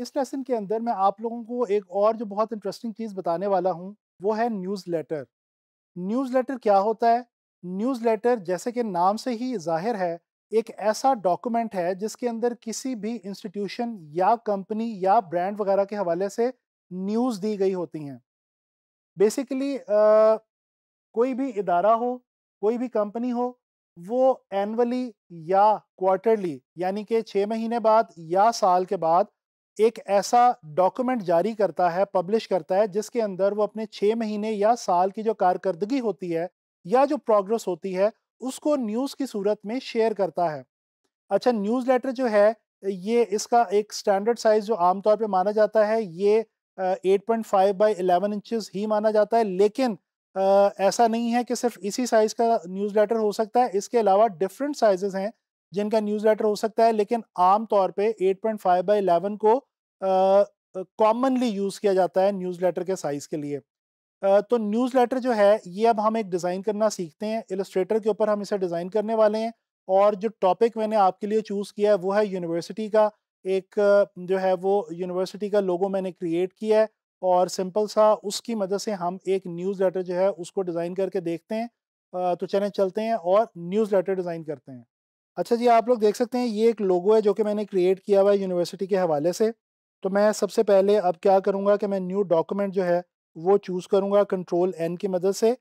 इस लेसन के अंदर मैं आप लोगों को एक और जो बहुत इंटरेस्टिंग चीज़ बताने वाला हूँ वो है न्यूज़ लेटर न्यूज़ लेटर क्या होता है न्यूज़ लेटर जैसे कि नाम से ही जाहिर है एक ऐसा डॉक्यूमेंट है जिसके अंदर किसी भी इंस्टीट्यूशन या कंपनी या ब्रांड वगैरह के हवाले से न्यूज़ दी गई होती हैं बेसिकली कोई भी इदारा हो कोई भी कंपनी हो वो एनअली या क्वार्टरली यानी कि छः महीने बाद या साल के बाद एक ऐसा डॉक्यूमेंट जारी करता है पब्लिश करता है जिसके अंदर वो अपने छः महीने या साल की जो कारकर्दगी होती है या जो प्रोग्रेस होती है उसको न्यूज़ की सूरत में शेयर करता है अच्छा न्यूज़ लेटर जो है ये इसका एक स्टैंडर्ड साइज़ जो आमतौर पर माना जाता है ये eight point five by eleven inches ही माना जाता है लेकिन आ, ऐसा नहीं है कि सिर्फ इसी साइज़ का न्यूज़ लेटर हो सकता है इसके अलावा डिफरेंट साइज़ हैं जिनका न्यूज लेटर हो सकता है लेकिन आम तौर पे 8.5 पॉइंट फाइव बाई इलेवन को कॉमनली यूज़ किया जाता है न्यूज़ लेटर के साइज़ के लिए आ, तो न्यूज़ लेटर जो है ये अब हम एक डिज़ाइन करना सीखते हैं इलस्ट्रेटर के ऊपर हम इसे डिज़ाइन करने वाले हैं और जो टॉपिक मैंने आपके लिए चूज़ किया है वो है यूनिवर्सिटी का एक जो है वो यूनिवर्सिटी का लोगो मैंने क्रिएट किया है और सिंपल सा उसकी मदद से हम एक न्यूज़ लेटर जो है उसको डिज़ाइन करके देखते हैं तो चले चलते हैं और न्यूज़ लेटर डिज़ाइन करते हैं अच्छा जी आप लोग देख सकते हैं ये एक लोगो है जो कि मैंने क्रिएट किया हुआ है यूनिवर्सिटी के हवाले से तो मैं सबसे पहले अब क्या करूँगा कि मैं न्यू डॉक्यूमेंट जो है वो चूज़ करूँगा कंट्रोल एन की मदद से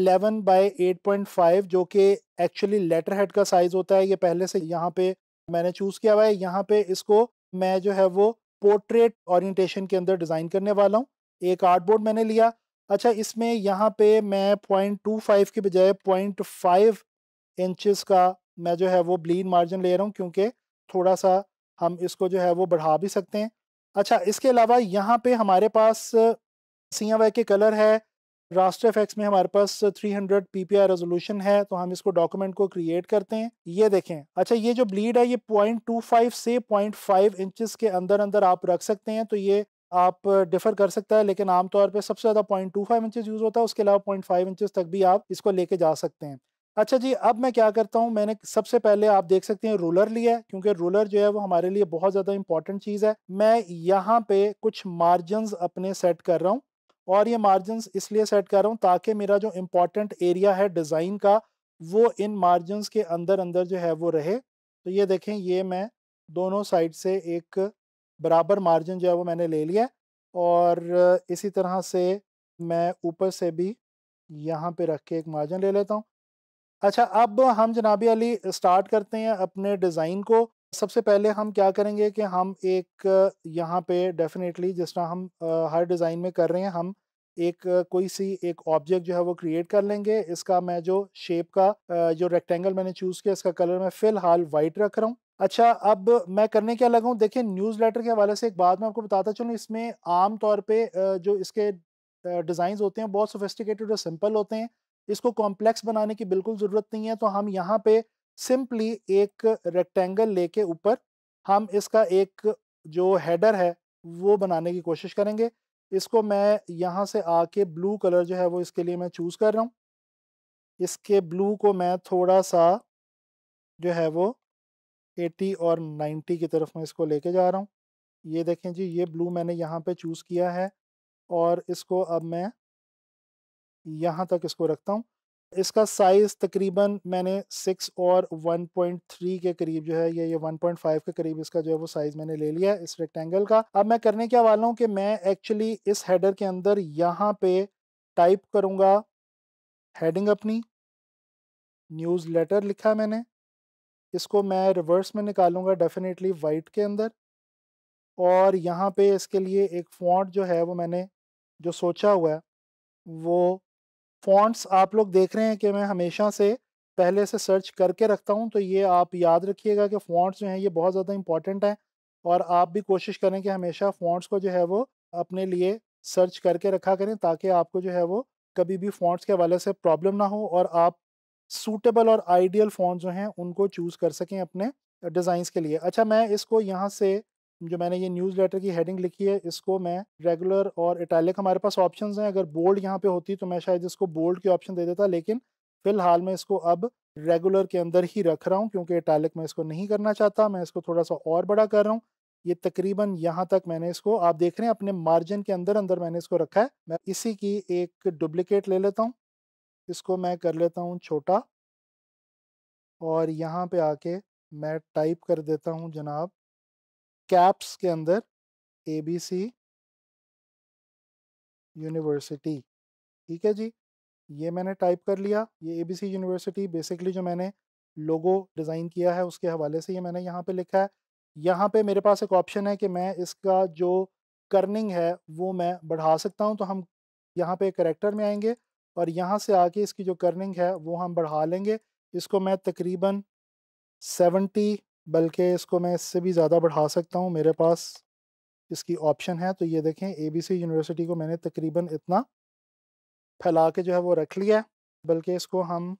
11 बाय 8.5 जो कि एक्चुअली लेटर हेड का साइज़ होता है ये पहले से यहाँ पे मैंने चूज़ किया हुआ है यहाँ पे इसको मैं जो है वो पोर्ट्रेट ऑरिएंटेशन के अंदर डिज़ाइन करने वाला हूँ एक आर्ट बोर्ड मैंने लिया अच्छा इसमें यहाँ पे मैं पॉइंट टू फाइव के बजाय पॉइंट फाइव इंचज़ का मैं जो है वो ब्लीन मार्जिन ले रहा हूँ क्योंकि थोड़ा सा हम इसको जो है वो बढ़ा भी सकते हैं अच्छा इसके अलावा यहाँ पे हमारे पास सी वाई के कलर है रास्टर एफेक्स में हमारे पास 300 हंड्रेड पी पी रेजोल्यूशन है तो हम इसको डॉक्यूमेंट को क्रिएट करते हैं ये देखें अच्छा ये जो ब्लीड है ये 0.25 से 0.5 इंचेस के अंदर अंदर आप रख सकते हैं तो ये आप डिफर कर सकता है लेकिन आमतौर पे सबसे ज़्यादा 0.25 इंचेस यूज़ होता है उसके अलावा 0.5 इंचेस तक भी आप इसको लेके जा सकते हैं अच्छा जी अब मैं क्या करता हूँ मैंने सबसे पहले आप देख सकते हैं रूलर लिया है क्योंकि रूलर जो है वो हमारे लिए बहुत ज़्यादा इंपॉर्टेंट चीज़ है मैं यहाँ पे कुछ मार्जिन अपने सेट कर रहा हूँ और ये मार्जिन इसलिए सेट कर रहा हूँ ताकि मेरा जो इम्पोर्टेंट एरिया है डिज़ाइन का वो इन मार्जिन के अंदर अंदर जो है वो रहे तो ये देखें ये मैं दोनों साइड से एक बराबर मार्जिन जो है वो मैंने ले लिया और इसी तरह से मैं ऊपर से भी यहाँ पे रख के एक मार्जिन ले लेता हूँ अच्छा अब हम जनाब अली स्टार्ट करते हैं अपने डिज़ाइन को सबसे पहले हम क्या करेंगे कि हम एक यहाँ पे डेफिनेटली जिस तरह हम हर डिज़ाइन में कर रहे हैं हम एक कोई सी एक ऑब्जेक्ट जो है वो क्रिएट कर लेंगे इसका मैं जो शेप का जो रेक्टेंगल मैंने चूज़ किया इसका कलर मैं फ़िलहाल वाइट रख रहा हूँ अच्छा अब मैं करने क्या लगा देखिए न्यूज़ लेटर के हवाले से एक बात मैं आपको बताता चलूँ इसमें आम तौर पे जो इसके डिज़ाइंस होते हैं बहुत सोफिस्टिकेटेड और सिंपल होते हैं इसको कॉम्प्लेक्स बनाने की बिल्कुल ज़रूरत नहीं है तो हम यहाँ पे सिंपली एक रेक्टेंगल लेके ऊपर हम इसका एक जो हेडर है वो बनाने की कोशिश करेंगे इसको मैं यहाँ से आके ब्लू कलर जो है वो इसके लिए मैं चूज़ कर रहा हूँ इसके ब्लू को मैं थोड़ा सा जो है वो 80 और 90 की तरफ मैं इसको लेके जा रहा हूँ ये देखें जी ये ब्लू मैंने यहाँ पे चूज़ किया है और इसको अब मैं यहाँ तक इसको रखता हूँ इसका साइज़ तकरीबन मैंने सिक्स और वन पॉइंट थ्री के करीब जो है ये ये वन पॉइंट फाइव के करीब इसका जो है वो साइज़ मैंने ले लिया है इस रेक्टेंगल का अब मैं करने क्या वाला हूँ कि मैं एक्चुअली इस हेडर के अंदर यहाँ पे टाइप करूँगा हेडिंग अपनी न्यूज़ लेटर लिखा है मैंने इसको मैं रिवर्स में निकालूंगा डेफिनेटली वाइट के अंदर और यहाँ पे इसके लिए एक फॉन्ट जो है वो मैंने जो सोचा हुआ है वो फॉन्ट्स आप लोग देख रहे हैं कि मैं हमेशा से पहले से सर्च करके रखता हूँ तो ये आप याद रखिएगा कि फॉन्ट्स जो हैं ये बहुत ज़्यादा इंपॉर्टेंट हैं और आप भी कोशिश करें कि हमेशा फॉन्ट्स को जो है वो अपने लिए सर्च करके रखा करें ताकि आपको जो है वो कभी भी फॉन्ट्स के हवाले से प्रॉब्लम ना हो और आप सूटेबल और आइडियल फॉन्ट्स जो हैं उनको चूज़ कर सकें अपने डिज़ाइंस के लिए अच्छा मैं इसको यहाँ से जो मैंने ये न्यूज़ लेटर की हेडिंग लिखी है इसको मैं रेगुलर और इटैलिक हमारे पास ऑप्शन हैं अगर बोल्ड यहाँ पे होती तो मैं शायद इसको बोल्ड के ऑप्शन दे देता लेकिन फ़िलहाल मैं इसको अब रेगुलर के अंदर ही रख रहा हूँ क्योंकि इटैलिक मैं इसको नहीं करना चाहता मैं इसको थोड़ा सा और बड़ा कर रहा हूँ ये तकरीबन यहाँ तक मैंने इसको आप देख रहे हैं अपने मार्जिन के अंदर अंदर मैंने इसको रखा है मैं इसी की एक डुप्लिकेट ले लेता हूँ इसको मैं कर लेता हूँ छोटा और यहाँ पे आके मैं टाइप कर देता हूँ जनाब कैप्स के अंदर ए बी सी यूनिवर्सिटी ठीक है जी ये मैंने टाइप कर लिया ये A B C university basically जो मैंने लोगो डिज़ाइन किया है उसके हवाले से ये मैंने यहाँ पे लिखा है यहाँ पे मेरे पास एक ऑप्शन है कि मैं इसका जो कर्निंग है वो मैं बढ़ा सकता हूँ तो हम यहाँ पे करेक्टर में आएंगे और यहाँ से आके इसकी जो कर्निंग है वो हम बढ़ा लेंगे इसको मैं तकरीबन सेवेंटी बल्कि इसको मैं इससे भी ज़्यादा बढ़ा सकता हूँ मेरे पास इसकी ऑप्शन है तो ये देखें एबीसी यूनिवर्सिटी को मैंने तकरीबन इतना फैला के जो है वो रख लिया है बल्कि इसको हम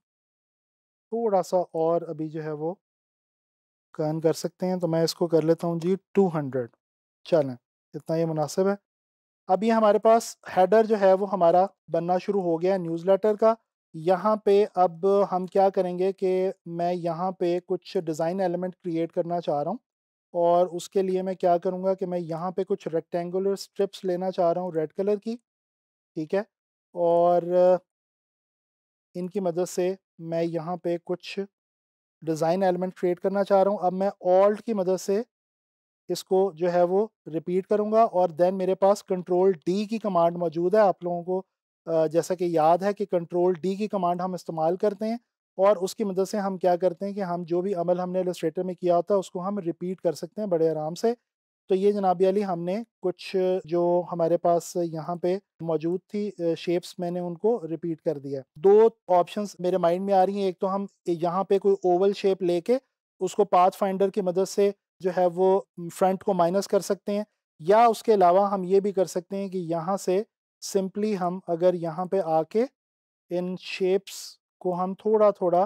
थोड़ा सा और अभी जो है वो कर्न कर सकते हैं तो मैं इसको कर लेता हूँ जी टू हंड्रेड चलें इतना ये मुनासिब है अभी हमारे पास हेडर जो है वो हमारा बनना शुरू हो गया न्यूज़ लेटर का यहाँ पे अब हम क्या करेंगे कि मैं यहाँ पे कुछ डिज़ाइन एलिमेंट क्रिएट करना चाह रहा हूँ और उसके लिए मैं क्या करूँगा कि मैं यहाँ पे कुछ रेक्टेंगुलर स्ट्रिप्स लेना चाह रहा हूँ रेड कलर की ठीक है और इनकी मदद से मैं यहाँ पे कुछ डिज़ाइन एलिमेंट क्रिएट करना चाह रहा हूँ अब मैं ऑल्ट की मदद से इसको जो है वो रिपीट करूँगा और देन मेरे पास कंट्रोल डी की कमांड मौजूद है आप लोगों को जैसा कि याद है कि कंट्रोल डी की कमांड हम इस्तेमाल करते हैं और उसकी मदद से हम क्या करते हैं कि हम जो भी अमल हमने एलोस्ट्रेटर में किया होता है उसको हम रिपीट कर सकते हैं बड़े आराम से तो ये जनाब अली हमने कुछ जो हमारे पास यहाँ पे मौजूद थी शेप्स मैंने उनको रिपीट कर दिया दो ऑप्शंस मेरे माइंड में आ रही हैं एक तो हम यहाँ पे कोई ओवल शेप लेके उसको पाथ फाइंडर की मदद से जो है वो फ्रंट को माइनस कर सकते हैं या उसके अलावा हम ये भी कर सकते हैं कि यहाँ से सिंपली हम अगर यहाँ पे आके इन शेप्स को हम थोड़ा थोड़ा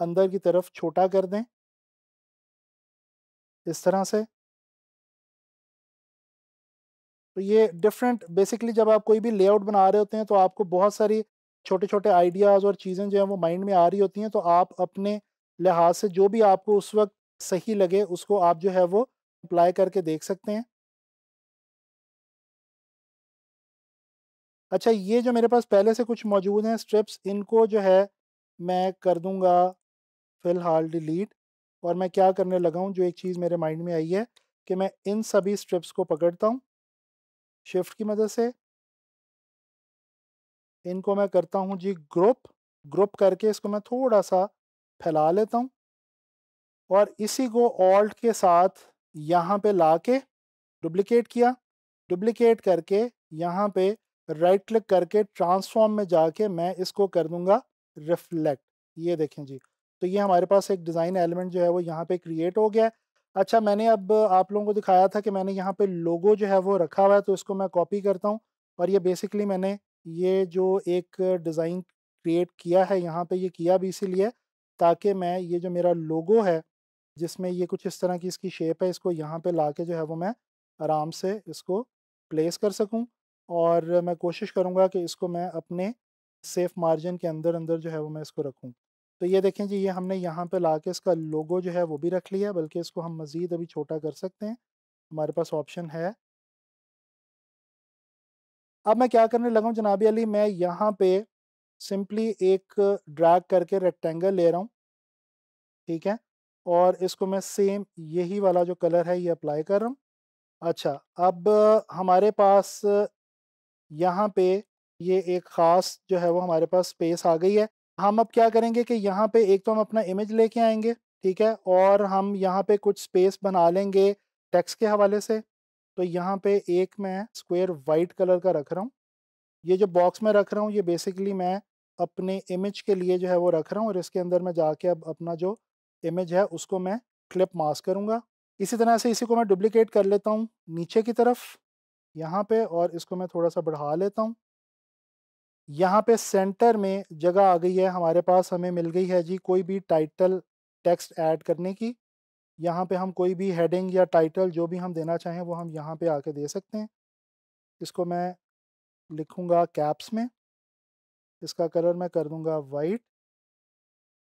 अंदर की तरफ छोटा कर दें इस तरह से तो ये डिफरेंट बेसिकली जब आप कोई भी लेआउट बना रहे होते हैं तो आपको बहुत सारी छोटे छोटे आइडियाज़ और चीज़ें जो हैं वो माइंड में आ रही होती हैं तो आप अपने लिहाज से जो भी आपको उस वक्त सही लगे उसको आप जो है वो अप्लाई करके देख सकते हैं अच्छा ये जो मेरे पास पहले से कुछ मौजूद हैं स्ट्रिप्स इनको जो है मैं कर दूंगा फ़िलहाल डिलीट और मैं क्या करने लगा हूँ जो एक चीज़ मेरे माइंड में आई है कि मैं इन सभी स्ट्रिप्स को पकड़ता हूँ शिफ्ट की मदद से इनको मैं करता हूँ जी ग्रुप ग्रुप करके इसको मैं थोड़ा सा फैला लेता हूँ और इसी को ऑल्ट के साथ यहाँ पे ला के डुप्लिकेट किया डुप्लिकेट करके यहाँ पे राइट क्लिक करके ट्रांसफॉर्म में जाके मैं इसको कर दूंगा रिफ्लेक्ट ये देखें जी तो ये हमारे पास एक डिज़ाइन एलिमेंट जो है वो यहाँ पे क्रिएट हो गया है अच्छा मैंने अब आप लोगों को दिखाया था कि मैंने यहाँ पे लोगो जो है वो रखा हुआ है तो इसको मैं कॉपी करता हूँ और ये बेसिकली मैंने ये जो एक डिज़ाइन क्रिएट किया है यहाँ पे ये किया भी इसीलिए ताकि मैं ये जो मेरा लोगो है जिसमें ये कुछ इस तरह की इसकी शेप है इसको यहाँ पे ला के जो है वो मैं आराम से इसको प्लेस कर सकूँ और मैं कोशिश करूँगा कि इसको मैं अपने सेफ मार्जिन के अंदर अंदर जो है वो मैं इसको रखूँ तो ये देखें जी ये हमने यहाँ पे ला के इसका लोगो जो है वो भी रख लिया बल्कि इसको हम मज़ीद अभी छोटा कर सकते हैं हमारे पास ऑप्शन है अब मैं क्या करने लगा जनाब अली मैं यहाँ पे सिंपली एक ड्रैग करके रेक्टेंगल ले रहा हूँ ठीक है और इसको मैं सेम यही वाला जो कलर है ये अप्लाई कर रहा हूँ अच्छा अब हमारे पास यहाँ पे ये एक ख़ास जो है वो हमारे पास स्पेस आ गई है हम अब क्या करेंगे कि यहाँ पे एक तो हम अपना इमेज लेके आएंगे ठीक है और हम यहाँ पे कुछ स्पेस बना लेंगे टेक्स के हवाले से तो यहाँ पे एक मैं स्क्वायर वाइट कलर का रख रहा हूँ ये जो बॉक्स में रख रहा हूँ ये बेसिकली मैं अपने इमेज के लिए जो है वो रख रहा हूँ और इसके अंदर मैं जाके अब अपना जो इमेज है उसको मैं क्लिप मास करूँगा इसी तरह से इसी को मैं डुप्लिकेट कर लेता हूँ नीचे की तरफ यहाँ पे और इसको मैं थोड़ा सा बढ़ा लेता हूँ यहाँ पे सेंटर में जगह आ गई है हमारे पास हमें मिल गई है जी कोई भी टाइटल टेक्स्ट ऐड करने की यहाँ पे हम कोई भी हेडिंग या टाइटल जो भी हम देना चाहें वो हम यहाँ पे आके दे सकते हैं इसको मैं लिखूँगा कैप्स में इसका कलर मैं कर दूँगा वाइट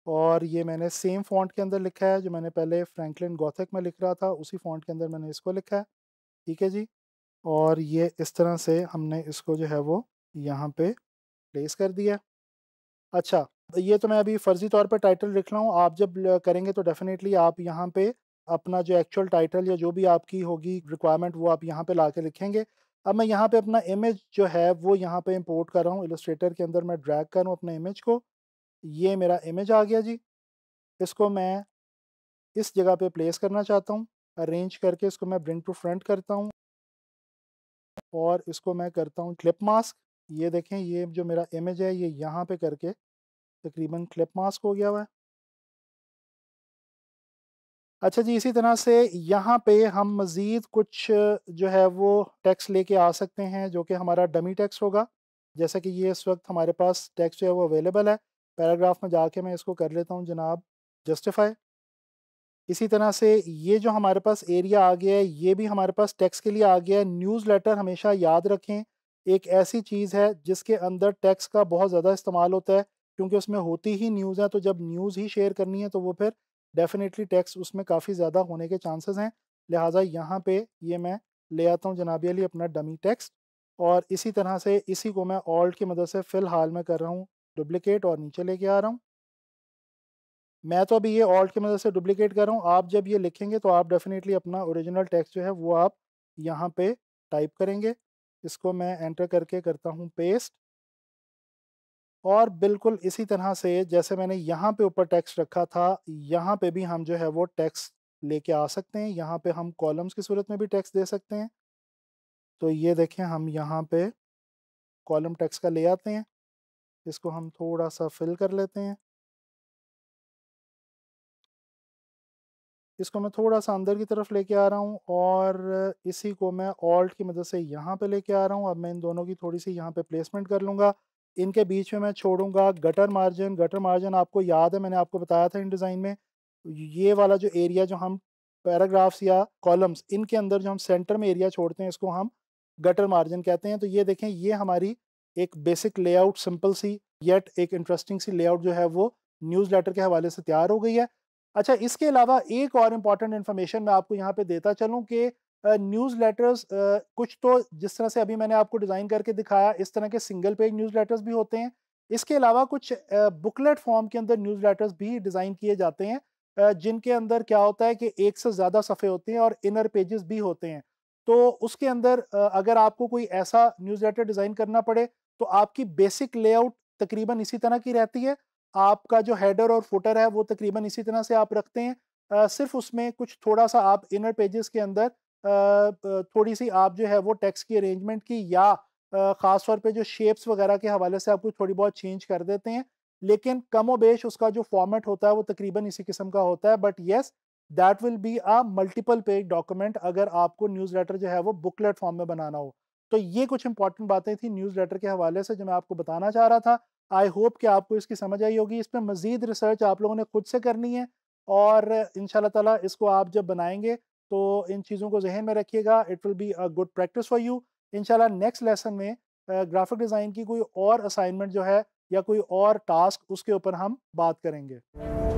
और ये मैंने सेम फॉन्ट के अंदर लिखा है जो मैंने पहले फ्रैंकलिन गौथक में लिख रहा था उसी फॉन्ट के अंदर मैंने इसको लिखा है ठीक है जी और ये इस तरह से हमने इसको जो है वो यहाँ पे प्लेस कर दिया अच्छा ये तो मैं अभी फर्जी तौर पे टाइटल लिख रहा हूँ आप जब करेंगे तो डेफिनेटली आप यहाँ पे अपना जो एक्चुअल टाइटल या जो भी आपकी होगी रिक्वायरमेंट वो आप यहाँ पे ला के लिखेंगे अब मैं यहाँ पे अपना इमेज जो है वो यहाँ पे इंपोर्ट कर रहा हूँ इलस्ट्रेटर के अंदर मैं ड्रैग करूँ अपने इमेज को ये मेरा इमेज आ गया जी इसको मैं इस जगह पे प्लेस करना चाहता हूँ अरेंज करके इसको मैं ब्रिंग टू फ्रंट करता हूँ और इसको मैं करता हूँ क्लिप मास्क ये देखें ये जो मेरा इमेज है ये यहाँ पे करके तकरीबन क्लिप मास्क हो गया हुआ है अच्छा जी इसी तरह से यहाँ पे हम मज़ीद कुछ जो है वो टैक्स लेके आ सकते हैं जो कि हमारा डमी टैक्स होगा जैसा कि ये इस वक्त हमारे पास टैक्स जो है वो अवेलेबल है पैराग्राफ में जाके मैं इसको कर लेता हूँ जनाब जस्टिफाई इसी तरह से ये जो हमारे पास एरिया आ गया है ये भी हमारे पास टैक्स के लिए आ गया है न्यूज़लेटर हमेशा याद रखें एक ऐसी चीज़ है जिसके अंदर टैक्स का बहुत ज़्यादा इस्तेमाल होता है क्योंकि उसमें होती ही न्यूज़ है तो जब न्यूज़ ही शेयर करनी है तो वो फिर डेफिनेटली टैक्स उसमें काफ़ी ज़्यादा होने के चांसेस हैं लिहाजा यहाँ पे ये मैं ले आता हूँ जनाब अली अपना डमी टैक्स और इसी तरह से इसी को मैं ऑल्ट की मदद से फ़िलहाल में कर रहा हूँ डुप्लिकेट और नीचे लेके आ रहा हूँ मैं तो अभी ये ऑल्ट की मदद से डुप्लीकेट कर रहा हूँ आप जब ये लिखेंगे तो आप डेफिनेटली अपना ओरिजिनल टेक्स्ट जो है वो आप यहाँ पे टाइप करेंगे इसको मैं एंटर करके करता हूँ पेस्ट और बिल्कुल इसी तरह से जैसे मैंने यहाँ पे ऊपर टेक्स्ट रखा था यहाँ पे भी हम जो है वो टेक्स्ट लेके आ सकते हैं यहाँ पे हम कॉलम्स की सूरत में भी टैक्स दे सकते हैं तो ये देखें हम यहाँ पे कॉलम टैक्स का ले आते हैं इसको हम थोड़ा सा फिल कर लेते हैं इसको मैं थोड़ा सा अंदर की तरफ लेके आ रहा हूँ और इसी को मैं ऑल्ट की मदद से यहाँ पे लेके आ रहा हूँ अब मैं इन दोनों की थोड़ी सी यहाँ पे प्लेसमेंट कर लूँगा इनके बीच में मैं छोड़ूंगा गटर मार्जिन गटर मार्जिन आपको याद है मैंने आपको बताया था इन डिज़ाइन में ये वाला जो एरिया जो हम पैराग्राफ्स या कॉलम्स इनके अंदर जो हम सेंटर में एरिया छोड़ते हैं इसको हम गटर मार्जिन कहते हैं तो ये देखें ये हमारी एक बेसिक लेआउट सिंपल सी येट एक इंटरेस्टिंग सी लेआउट जो है वो न्यूज़ लेटर के हवाले से तैयार हो गई है अच्छा इसके अलावा एक और इम्पॉर्टेंट इन्फॉर्मेशन मैं आपको यहाँ पे देता चलूँ कि न्यूज़ लेटर्स कुछ तो जिस तरह से अभी मैंने आपको डिज़ाइन करके दिखाया इस तरह के सिंगल पेज न्यूज़ लेटर्स भी होते हैं इसके अलावा कुछ बुकलेट फॉर्म के अंदर न्यूज़ लेटर्स भी डिज़ाइन किए जाते हैं uh, जिनके अंदर क्या होता है कि एक से ज़्यादा सफ़े होते हैं और इनर पेजेस भी होते हैं तो उसके अंदर uh, अगर आपको कोई ऐसा न्यूज़ लेटर डिज़ाइन करना पड़े तो आपकी बेसिक लेआउट तकरीबन इसी तरह की रहती है आपका जो हेडर और फुटर है वो तकरीबन इसी तरह से आप रखते हैं आ, सिर्फ उसमें कुछ थोड़ा सा आप इनर पेजेस के अंदर आ, थोड़ी सी आप जो है वो टेक्स्ट की अरेंजमेंट की या ख़ास तौर पे जो शेप्स वगैरह के हवाले से आप कुछ थोड़ी बहुत चेंज कर देते हैं लेकिन कमो बेश उसका जो फॉर्मेट होता है वो तकरीबन इसी किस्म का होता है but yes that will be a multiple page document अगर आपको न्यूज़ लेटर जो है वो बुकलेट फॉर्म में बनाना हो तो ये कुछ इंपॉर्टेंट बातें थी न्यूज़ लेटर के हवाले से जो मैं आपको बताना चाह रहा था आई होप कि आपको इसकी समझ आई होगी इस पर मज़ीद रिसर्च आप लोगों ने खुद से करनी है और इन ताला इसको आप जब बनाएंगे तो इन चीज़ों को जहन में रखिएगा it will be a good practice for you in next lesson में ग्राफिक डिज़ाइन की कोई और असाइनमेंट जो है या कोई और टास्क उसके ऊपर हम बात करेंगे